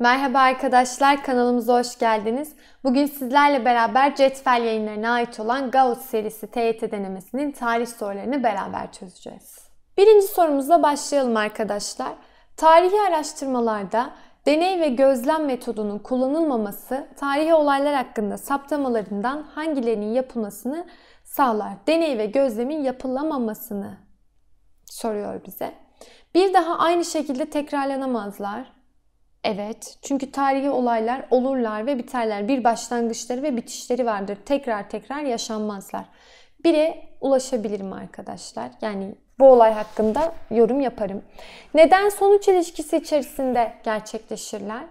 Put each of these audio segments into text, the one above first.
Merhaba arkadaşlar, kanalımıza hoş geldiniz. Bugün sizlerle beraber Cetvel yayınlarına ait olan Gauss serisi TYT e denemesinin tarih sorularını beraber çözeceğiz. Birinci sorumuzla başlayalım arkadaşlar. Tarihi araştırmalarda deney ve gözlem metodunun kullanılmaması tarihi olaylar hakkında saptamalarından hangilerinin yapılmasını sağlar? Deney ve gözlemin yapılamamasını soruyor bize. Bir daha aynı şekilde tekrarlanamazlar Evet, çünkü tarihi olaylar olurlar ve biterler. Bir başlangıçları ve bitişleri vardır. Tekrar tekrar yaşanmazlar. Bire ulaşabilirim arkadaşlar. Yani bu olay hakkında yorum yaparım. Neden sonuç ilişkisi içerisinde gerçekleşirler?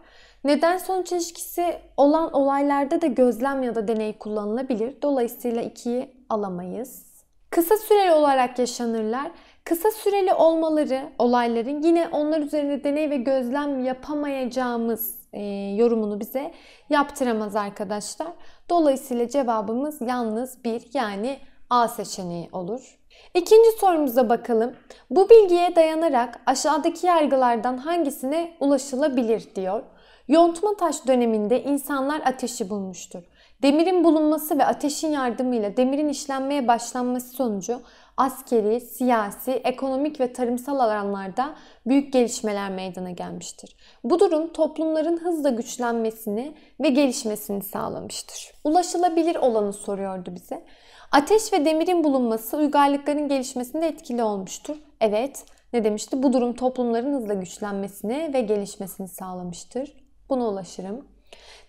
Neden sonuç ilişkisi olan olaylarda da gözlem ya da deney kullanılabilir. Dolayısıyla ikiyi alamayız. Kısa süreli olarak yaşanırlar. Kısa süreli olmaları olayların yine onlar üzerinde deney ve gözlem yapamayacağımız e, yorumunu bize yaptıramaz arkadaşlar. Dolayısıyla cevabımız yalnız bir yani A seçeneği olur. İkinci sorumuza bakalım. Bu bilgiye dayanarak aşağıdaki yargılardan hangisine ulaşılabilir diyor. Yontma taş döneminde insanlar ateşi bulmuştur. Demirin bulunması ve ateşin yardımıyla demirin işlenmeye başlanması sonucu askeri, siyasi, ekonomik ve tarımsal alanlarda büyük gelişmeler meydana gelmiştir. Bu durum toplumların hızla güçlenmesini ve gelişmesini sağlamıştır. Ulaşılabilir olanı soruyordu bize. Ateş ve demirin bulunması uygarlıkların gelişmesinde etkili olmuştur. Evet, ne demişti? Bu durum toplumların hızla güçlenmesini ve gelişmesini sağlamıştır. Buna ulaşırım.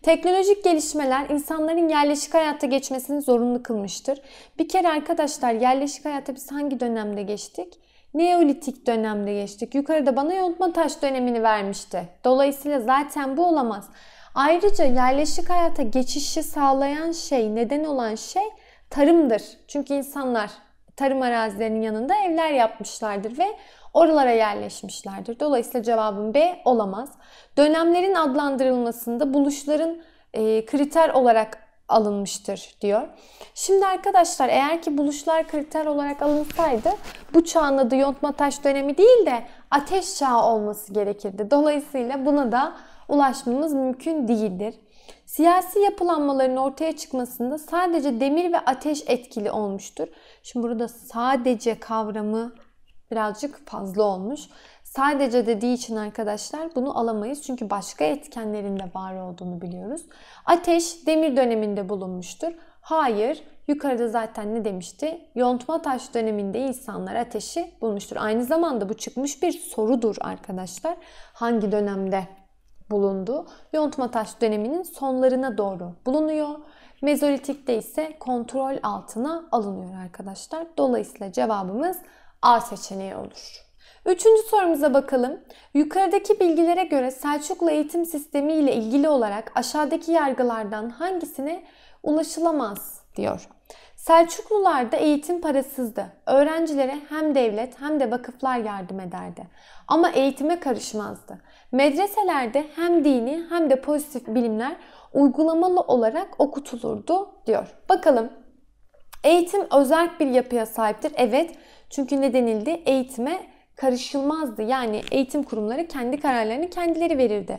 Teknolojik gelişmeler insanların yerleşik hayata geçmesini zorunlu kılmıştır. Bir kere arkadaşlar yerleşik hayata biz hangi dönemde geçtik? Neolitik dönemde geçtik. Yukarıda bana yontma taş dönemini vermişti. Dolayısıyla zaten bu olamaz. Ayrıca yerleşik hayata geçişi sağlayan şey, neden olan şey tarımdır. Çünkü insanlar tarım arazilerinin yanında evler yapmışlardır ve oralara yerleşmişlerdir. Dolayısıyla cevabım B olamaz. Dönemlerin adlandırılmasında buluşların e, kriter olarak alınmıştır diyor. Şimdi arkadaşlar eğer ki buluşlar kriter olarak alınsaydı bu çağın adı yontma taş dönemi değil de ateş çağı olması gerekirdi. Dolayısıyla buna da ulaşmamız mümkün değildir. Siyasi yapılanmaların ortaya çıkmasında sadece demir ve ateş etkili olmuştur. Şimdi burada sadece kavramı birazcık fazla olmuş. Sadece dediği için arkadaşlar bunu alamayız. Çünkü başka etkenlerin de var olduğunu biliyoruz. Ateş demir döneminde bulunmuştur. Hayır, yukarıda zaten ne demişti? Yontma taş döneminde insanlar ateşi bulmuştur. Aynı zamanda bu çıkmış bir sorudur arkadaşlar. Hangi dönemde bulundu? Yontma taş döneminin sonlarına doğru bulunuyor. Mezolitikte ise kontrol altına alınıyor arkadaşlar. Dolayısıyla cevabımız A seçeneği olur. Üçüncü sorumuza bakalım. Yukarıdaki bilgilere göre Selçuklu eğitim sistemi ile ilgili olarak aşağıdaki yargılardan hangisine ulaşılamaz diyor. Selçuklular da eğitim parasızdı. Öğrencilere hem devlet hem de vakıflar yardım ederdi. Ama eğitime karışmazdı. Medreselerde hem dini hem de pozitif bilimler uygulamalı olarak okutulurdu diyor. Bakalım Eğitim özel bir yapıya sahiptir. Evet, çünkü ne denildi? Eğitime karışılmazdı. Yani eğitim kurumları kendi kararlarını kendileri verirdi.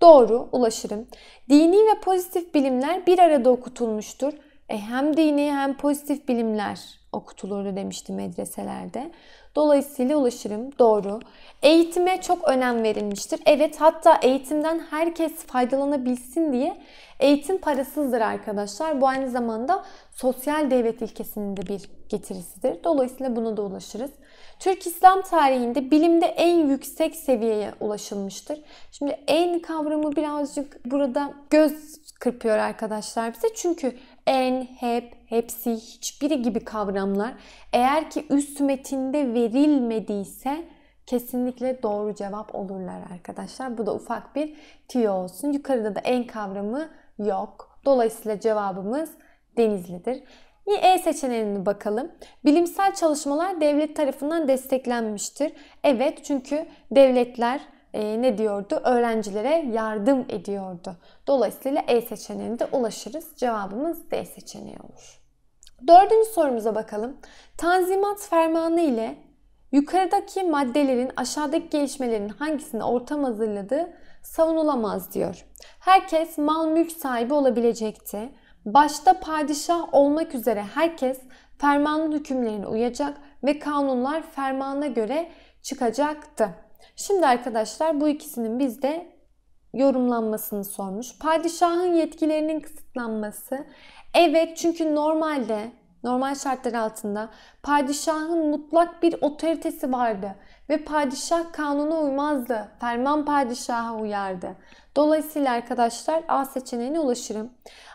Doğru, ulaşırım. Dini ve pozitif bilimler bir arada okutulmuştur. E hem dini hem pozitif bilimler okutulurdu demişti medreselerde. Dolayısıyla ulaşırım doğru. Eğitime çok önem verilmiştir. Evet hatta eğitimden herkes faydalanabilsin diye eğitim parasızdır arkadaşlar. Bu aynı zamanda sosyal devlet ilkesinin de bir getirisidir. Dolayısıyla buna da ulaşırız. Türk İslam tarihinde bilimde en yüksek seviyeye ulaşılmıştır. Şimdi en kavramı birazcık burada göz kırpıyor arkadaşlar bize. Çünkü en, hep, hepsi, hiçbiri gibi kavramlar eğer ki üst metinde verilmediyse kesinlikle doğru cevap olurlar arkadaşlar. Bu da ufak bir tüyo olsun. Yukarıda da en kavramı yok. Dolayısıyla cevabımız Denizli'dir. E seçeneğine bakalım. Bilimsel çalışmalar devlet tarafından desteklenmiştir. Evet çünkü devletler e, ne diyordu? Öğrencilere yardım ediyordu. Dolayısıyla E seçeneğinde ulaşırız. Cevabımız D seçeneği olur. Dördüncü sorumuza bakalım. Tanzimat fermanı ile yukarıdaki maddelerin aşağıdaki gelişmelerin hangisini ortam hazırladığı savunulamaz diyor. Herkes mal mülk sahibi olabilecekti. Başta padişah olmak üzere herkes fermanın hükümlerine uyacak ve kanunlar fermana göre çıkacaktı. Şimdi arkadaşlar bu ikisinin bizde yorumlanmasını sormuş. Padişahın yetkilerinin kısıtlanması. Evet çünkü normalde normal şartlar altında padişahın mutlak bir otoritesi vardı ve padişah kanuna uymazdı. Ferman padişaha uyardı. Dolayısıyla arkadaşlar A seçeneğine ulaşırım.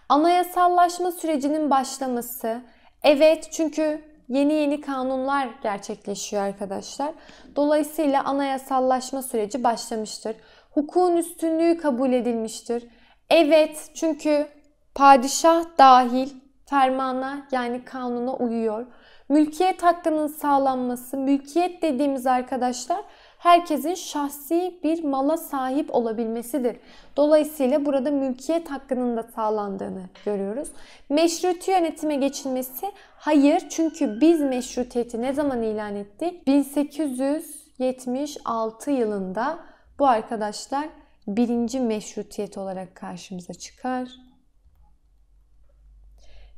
Anayasallaşma sürecinin başlaması. Evet çünkü yeni yeni kanunlar gerçekleşiyor arkadaşlar. Dolayısıyla anayasallaşma süreci başlamıştır. Hukukun üstünlüğü kabul edilmiştir. Evet çünkü padişah dahil fermana yani kanuna uyuyor. Mülkiyet hakkının sağlanması, mülkiyet dediğimiz arkadaşlar herkesin şahsi bir mala sahip olabilmesidir. Dolayısıyla burada mülkiyet hakkının da sağlandığını görüyoruz. Meşruti yönetime geçilmesi hayır çünkü biz meşrutiyeti ne zaman ilan ettik? 1876 yılında bu arkadaşlar birinci meşrutiyet olarak karşımıza çıkar.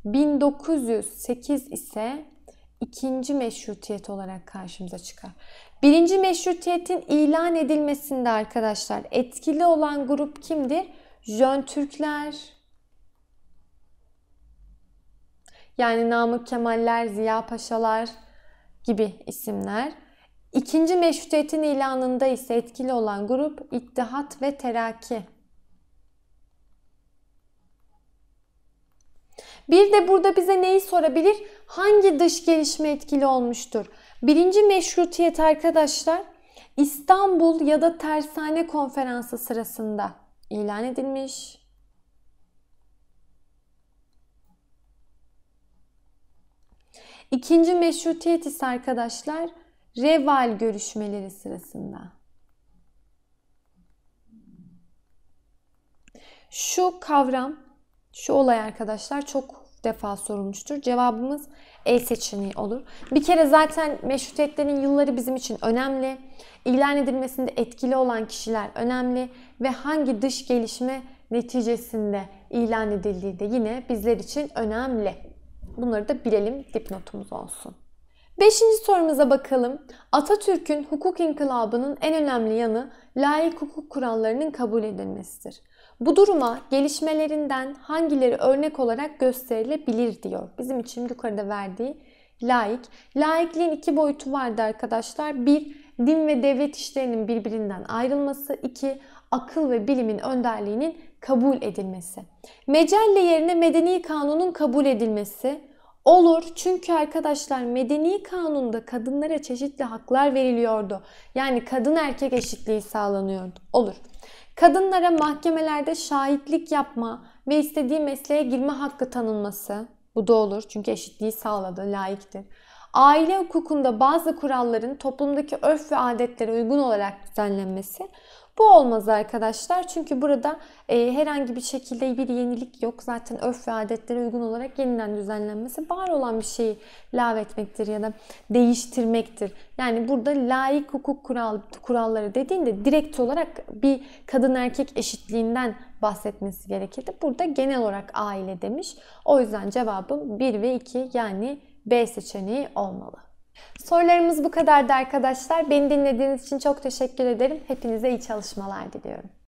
1908 ise ikinci meşrutiyet olarak karşımıza çıkar. Birinci meşrutiyetin ilan edilmesinde arkadaşlar etkili olan grup kimdir? Jön Türkler, yani Namık Kemaller, Ziya Paşalar gibi isimler. İkinci meşrutiyetin ilanında ise etkili olan grup İttihat ve Teraki Bir de burada bize neyi sorabilir? Hangi dış gelişme etkili olmuştur? Birinci meşrutiyet arkadaşlar İstanbul ya da tersane konferansı sırasında ilan edilmiş. İkinci meşrutiyet ise arkadaşlar Reval görüşmeleri sırasında. Şu kavram şu olay arkadaşlar çok defa sorulmuştur. Cevabımız E seçeneği olur. Bir kere zaten meşrutiyetlerin yılları bizim için önemli. İlan edilmesinde etkili olan kişiler önemli ve hangi dış gelişme neticesinde ilan edildiği de yine bizler için önemli. Bunları da bilelim dipnotumuz olsun. Beşinci sorumuza bakalım. Atatürk'ün hukuk inkılabının en önemli yanı layık hukuk kurallarının kabul edilmesidir. Bu duruma gelişmelerinden hangileri örnek olarak gösterilebilir diyor. Bizim için yukarıda verdiği laik. Laikliğin iki boyutu vardı arkadaşlar. Bir, din ve devlet işlerinin birbirinden ayrılması. iki akıl ve bilimin önderliğinin kabul edilmesi. Mecelle yerine medeni kanunun kabul edilmesi. Olur çünkü arkadaşlar medeni kanunda kadınlara çeşitli haklar veriliyordu. Yani kadın erkek eşitliği sağlanıyordu. Olur. Kadınlara mahkemelerde şahitlik yapma ve istediği mesleğe girme hakkı tanınması. Bu da olur çünkü eşitliği sağladı, layıktır aile hukukunda bazı kuralların toplumdaki örf ve adetlere uygun olarak düzenlenmesi bu olmaz arkadaşlar. Çünkü burada e, herhangi bir şekilde bir yenilik yok. Zaten örf ve adetlere uygun olarak yeniden düzenlenmesi var olan bir şeyi ilave ya da değiştirmektir. Yani burada layık hukuk kural, kuralları dediğinde direkt olarak bir kadın erkek eşitliğinden bahsetmesi gerekirdi. Burada genel olarak aile demiş. O yüzden cevabım 1 ve 2 yani B seçeneği olmalı. Sorularımız bu kadardı arkadaşlar. Beni dinlediğiniz için çok teşekkür ederim. Hepinize iyi çalışmalar diliyorum.